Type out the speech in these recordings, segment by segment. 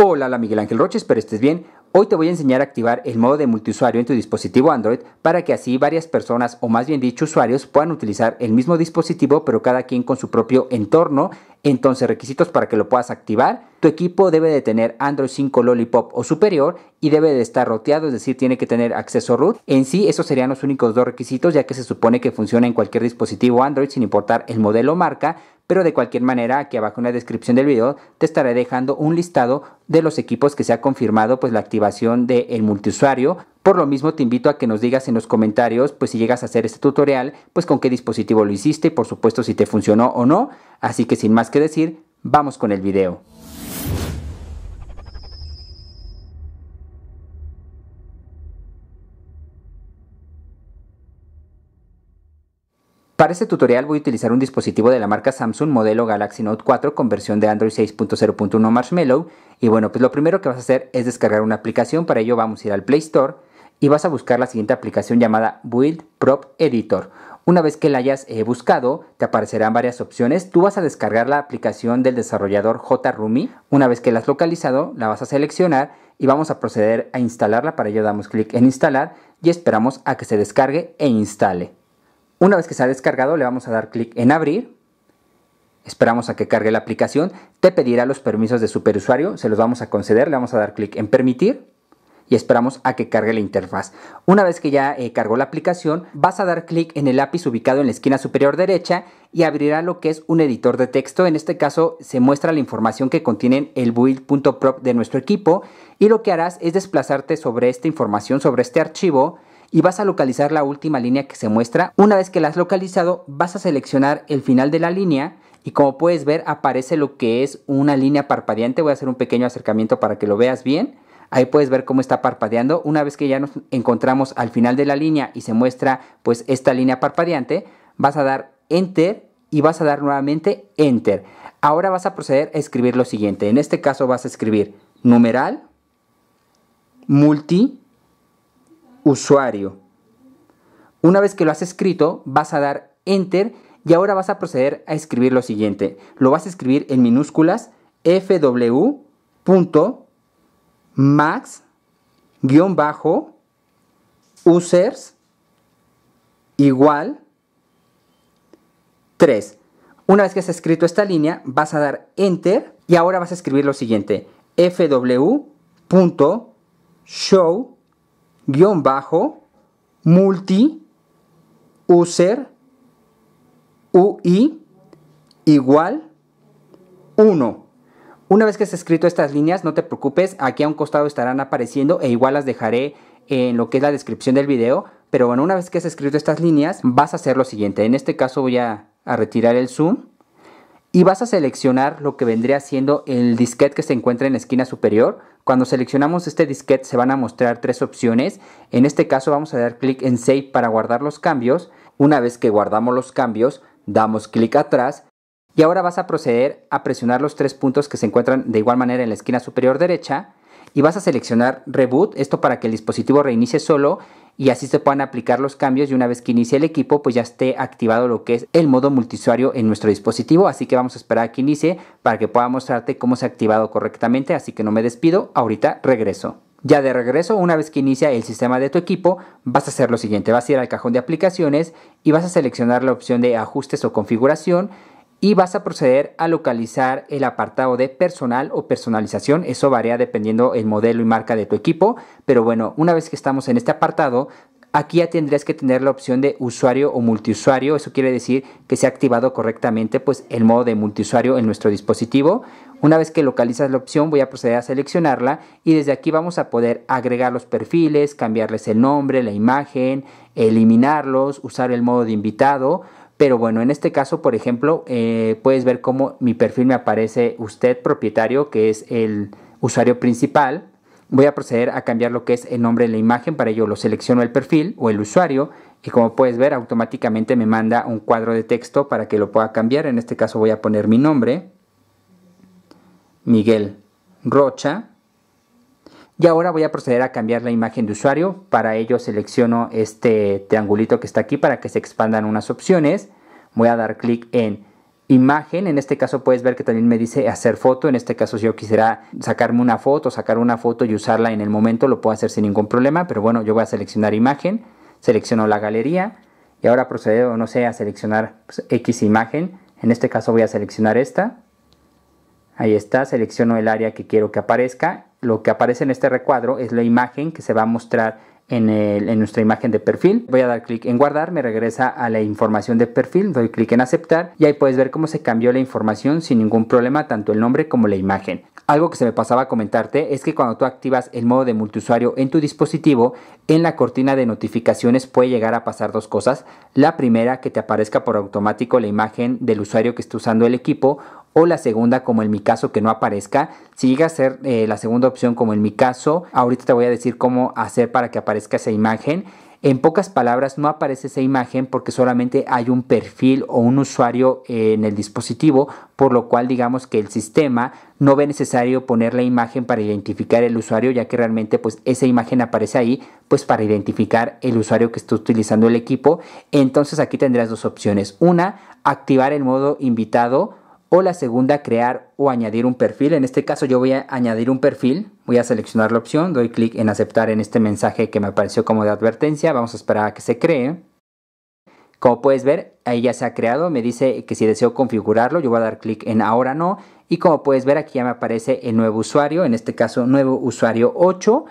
Hola, la Miguel Ángel Roches, espero estés bien. Hoy te voy a enseñar a activar el modo de multiusuario en tu dispositivo Android para que así varias personas o más bien dicho usuarios puedan utilizar el mismo dispositivo pero cada quien con su propio entorno entonces, requisitos para que lo puedas activar. Tu equipo debe de tener Android 5 Lollipop o superior y debe de estar roteado, es decir, tiene que tener acceso root. En sí, esos serían los únicos dos requisitos, ya que se supone que funciona en cualquier dispositivo Android sin importar el modelo o marca, pero de cualquier manera, aquí abajo en la descripción del video te estaré dejando un listado de los equipos que se ha confirmado pues la activación del multiusuario por lo mismo te invito a que nos digas en los comentarios, pues si llegas a hacer este tutorial, pues con qué dispositivo lo hiciste y por supuesto si te funcionó o no. Así que sin más que decir, vamos con el video. Para este tutorial voy a utilizar un dispositivo de la marca Samsung modelo Galaxy Note 4 con versión de Android 6.0.1 Marshmallow y bueno pues lo primero que vas a hacer es descargar una aplicación, para ello vamos a ir al Play Store y vas a buscar la siguiente aplicación llamada Build Prop Editor. Una vez que la hayas eh, buscado, te aparecerán varias opciones. Tú vas a descargar la aplicación del desarrollador JRumi. Una vez que la has localizado, la vas a seleccionar y vamos a proceder a instalarla. Para ello damos clic en instalar y esperamos a que se descargue e instale. Una vez que se ha descargado, le vamos a dar clic en abrir. Esperamos a que cargue la aplicación. Te pedirá los permisos de superusuario. Se los vamos a conceder. Le vamos a dar clic en permitir y esperamos a que cargue la interfaz. Una vez que ya eh, cargó la aplicación, vas a dar clic en el lápiz ubicado en la esquina superior derecha y abrirá lo que es un editor de texto. En este caso se muestra la información que contienen el build.prop de nuestro equipo y lo que harás es desplazarte sobre esta información, sobre este archivo y vas a localizar la última línea que se muestra. Una vez que la has localizado, vas a seleccionar el final de la línea y como puedes ver aparece lo que es una línea parpadeante. Voy a hacer un pequeño acercamiento para que lo veas bien. Ahí puedes ver cómo está parpadeando. Una vez que ya nos encontramos al final de la línea y se muestra pues esta línea parpadeante, vas a dar Enter y vas a dar nuevamente Enter. Ahora vas a proceder a escribir lo siguiente. En este caso vas a escribir numeral, multi, usuario. Una vez que lo has escrito, vas a dar Enter y ahora vas a proceder a escribir lo siguiente. Lo vas a escribir en minúsculas fw max guión bajo users igual 3. Una vez que has escrito esta línea, vas a dar enter y ahora vas a escribir lo siguiente: fw.show guión bajo multi user ui igual 1. Una vez que has escrito estas líneas, no te preocupes, aquí a un costado estarán apareciendo e igual las dejaré en lo que es la descripción del video. Pero bueno, una vez que has escrito estas líneas, vas a hacer lo siguiente. En este caso voy a, a retirar el zoom y vas a seleccionar lo que vendría siendo el disquete que se encuentra en la esquina superior. Cuando seleccionamos este disquete se van a mostrar tres opciones. En este caso vamos a dar clic en Save para guardar los cambios. Una vez que guardamos los cambios, damos clic atrás y ahora vas a proceder a presionar los tres puntos que se encuentran de igual manera en la esquina superior derecha y vas a seleccionar Reboot, esto para que el dispositivo reinicie solo y así se puedan aplicar los cambios y una vez que inicie el equipo pues ya esté activado lo que es el modo multisuario en nuestro dispositivo, así que vamos a esperar a que inicie para que pueda mostrarte cómo se ha activado correctamente, así que no me despido, ahorita regreso. Ya de regreso, una vez que inicia el sistema de tu equipo, vas a hacer lo siguiente, vas a ir al cajón de aplicaciones y vas a seleccionar la opción de ajustes o configuración y vas a proceder a localizar el apartado de personal o personalización. Eso varía dependiendo el modelo y marca de tu equipo, pero bueno, una vez que estamos en este apartado, aquí ya tendrías que tener la opción de usuario o multiusuario. Eso quiere decir que se ha activado correctamente pues, el modo de multiusuario en nuestro dispositivo. Una vez que localizas la opción voy a proceder a seleccionarla y desde aquí vamos a poder agregar los perfiles, cambiarles el nombre, la imagen, eliminarlos, usar el modo de invitado, pero bueno, en este caso, por ejemplo, eh, puedes ver cómo mi perfil me aparece usted propietario, que es el usuario principal. Voy a proceder a cambiar lo que es el nombre de la imagen, para ello lo selecciono el perfil o el usuario y como puedes ver automáticamente me manda un cuadro de texto para que lo pueda cambiar. En este caso voy a poner mi nombre, Miguel Rocha, y ahora voy a proceder a cambiar la imagen de usuario. Para ello selecciono este triangulito que está aquí para que se expandan unas opciones. Voy a dar clic en imagen. En este caso puedes ver que también me dice hacer foto. En este caso si yo quisiera sacarme una foto, sacar una foto y usarla en el momento, lo puedo hacer sin ningún problema. Pero bueno, yo voy a seleccionar imagen. Selecciono la galería. Y ahora procedo, no sé, a seleccionar pues, X imagen. En este caso voy a seleccionar esta. Ahí está, selecciono el área que quiero que aparezca lo que aparece en este recuadro es la imagen que se va a mostrar en, nuestra imagen de perfil. Voy a dar clic en guardar, me regresa a la información de perfil, doy clic en aceptar y ahí puedes ver cómo se cambió la información sin ningún problema, tanto el nombre como la imagen. Algo que se me pasaba a comentarte es que cuando tú activas el modo de multiusuario en tu dispositivo, en la cortina de notificaciones puede llegar a pasar dos cosas. La primera, que te aparezca por automático la imagen del usuario que está usando el equipo o la segunda como en mi caso que no aparezca. Si llega a ser eh, la segunda opción como en mi caso, ahorita te voy a decir cómo hacer para que aparezca esa imagen. En pocas palabras, no aparece esa imagen porque solamente hay un perfil o un usuario eh, en el dispositivo, por lo cual digamos que el sistema no ve necesario poner la imagen para identificar el usuario, ya que realmente pues esa imagen aparece ahí pues para identificar el usuario que está utilizando el equipo. Entonces aquí tendrás dos opciones. Una, activar el modo invitado o la segunda crear o añadir un perfil. En este caso yo voy a añadir un perfil, voy a seleccionar la opción, doy clic en aceptar en este mensaje que me apareció como de advertencia, vamos a esperar a que se cree. Como puedes ver, ahí ya se ha creado, me dice que si deseo configurarlo, yo voy a dar clic en ahora no y como puedes ver aquí ya me aparece el nuevo usuario, en este caso nuevo usuario 8.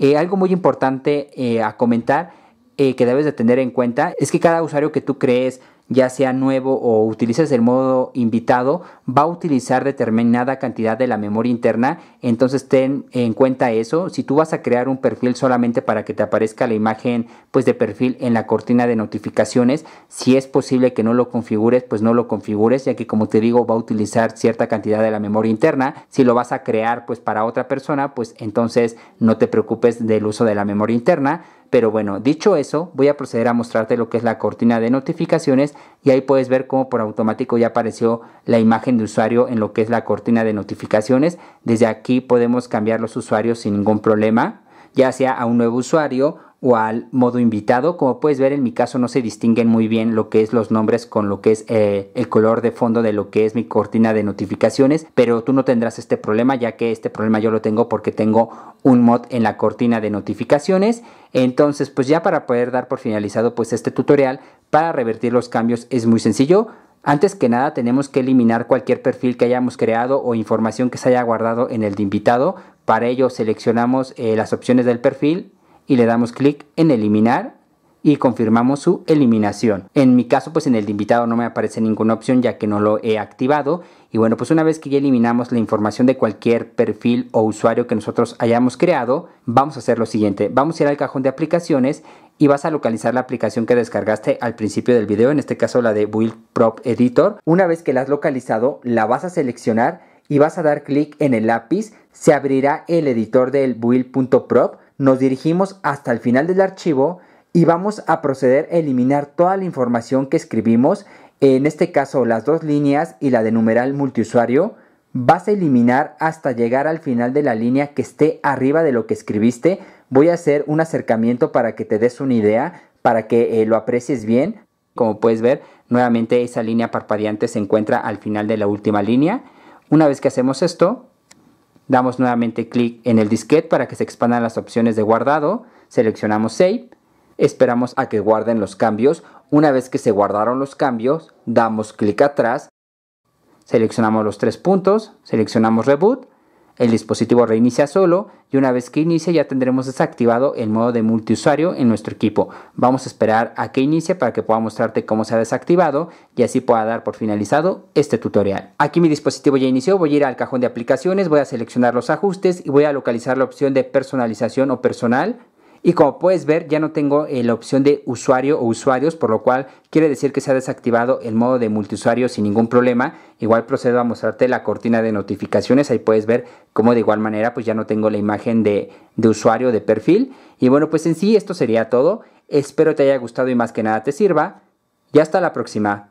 Eh, algo muy importante eh, a comentar eh, que debes de tener en cuenta es que cada usuario que tú crees ya sea nuevo o utilices el modo invitado, va a utilizar determinada cantidad de la memoria interna. Entonces ten en cuenta eso. Si tú vas a crear un perfil solamente para que te aparezca la imagen pues, de perfil en la cortina de notificaciones, si es posible que no lo configures, pues no lo configures, ya que como te digo, va a utilizar cierta cantidad de la memoria interna. Si lo vas a crear pues para otra persona, pues entonces no te preocupes del uso de la memoria interna. Pero bueno, dicho eso, voy a proceder a mostrarte lo que es la cortina de notificaciones y ahí puedes ver cómo por automático ya apareció la imagen de usuario en lo que es la cortina de notificaciones. Desde aquí podemos cambiar los usuarios sin ningún problema, ya sea a un nuevo usuario o al modo invitado. Como puedes ver, en mi caso no se distinguen muy bien lo que es los nombres con lo que es eh, el color de fondo de lo que es mi cortina de notificaciones, pero tú no tendrás este problema ya que este problema yo lo tengo porque tengo un mod en la cortina de notificaciones. Entonces, pues ya para poder dar por finalizado pues este tutorial, para revertir los cambios es muy sencillo. Antes que nada tenemos que eliminar cualquier perfil que hayamos creado o información que se haya guardado en el de invitado. Para ello seleccionamos eh, las opciones del perfil y le damos clic en eliminar y confirmamos su eliminación. En mi caso pues en el invitado no me aparece ninguna opción ya que no lo he activado y bueno pues una vez que ya eliminamos la información de cualquier perfil o usuario que nosotros hayamos creado vamos a hacer lo siguiente vamos a ir al cajón de aplicaciones y vas a localizar la aplicación que descargaste al principio del video en este caso la de Build Prop Editor una vez que la has localizado la vas a seleccionar y vas a dar clic en el lápiz se abrirá el editor del build.prop nos dirigimos hasta el final del archivo y vamos a proceder a eliminar toda la información que escribimos, en este caso las dos líneas y la de numeral multiusuario, vas a eliminar hasta llegar al final de la línea que esté arriba de lo que escribiste. Voy a hacer un acercamiento para que te des una idea, para que eh, lo aprecies bien. Como puedes ver, nuevamente esa línea parpadeante se encuentra al final de la última línea. Una vez que hacemos esto, Damos nuevamente clic en el disquete para que se expandan las opciones de guardado. Seleccionamos Save. Esperamos a que guarden los cambios. Una vez que se guardaron los cambios, damos clic atrás. Seleccionamos los tres puntos. Seleccionamos Reboot. El dispositivo reinicia solo y una vez que inicie ya tendremos desactivado el modo de multiusuario en nuestro equipo. Vamos a esperar a que inicie para que pueda mostrarte cómo se ha desactivado y así pueda dar por finalizado este tutorial. Aquí mi dispositivo ya inició, voy a ir al cajón de aplicaciones, voy a seleccionar los ajustes y voy a localizar la opción de personalización o personal y como puedes ver, ya no tengo eh, la opción de usuario o usuarios, por lo cual quiere decir que se ha desactivado el modo de multiusuario sin ningún problema. Igual procedo a mostrarte la cortina de notificaciones. Ahí puedes ver cómo de igual manera pues ya no tengo la imagen de, de usuario de perfil. Y bueno, pues en sí esto sería todo. Espero te haya gustado y más que nada te sirva. Y hasta la próxima.